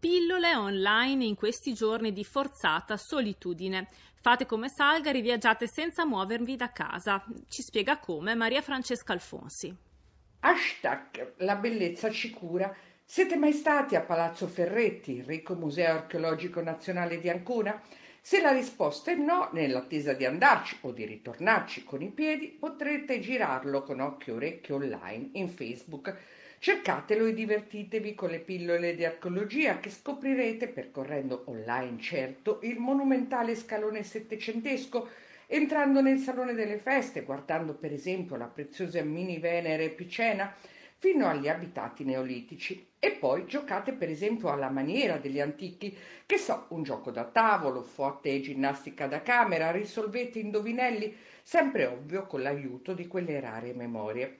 Pillole online in questi giorni di forzata solitudine. Fate come Salgari, viaggiate senza muovervi da casa. Ci spiega come Maria Francesca Alfonsi. Hashtag La bellezza ci cura. Siete mai stati a Palazzo Ferretti, il ricco museo archeologico nazionale di Ancona? Se la risposta è no, nell'attesa di andarci o di ritornarci con i piedi, potrete girarlo con occhio e orecchio online in Facebook. Cercatelo e divertitevi con le pillole di archeologia che scoprirete percorrendo online certo il monumentale scalone settecentesco, entrando nel salone delle feste, guardando per esempio la preziosa mini Venere Picena, fino agli abitati neolitici e poi giocate per esempio alla maniera degli antichi, che so, un gioco da tavolo, fuote e ginnastica da camera, risolvete indovinelli, sempre ovvio con l'aiuto di quelle rare memorie.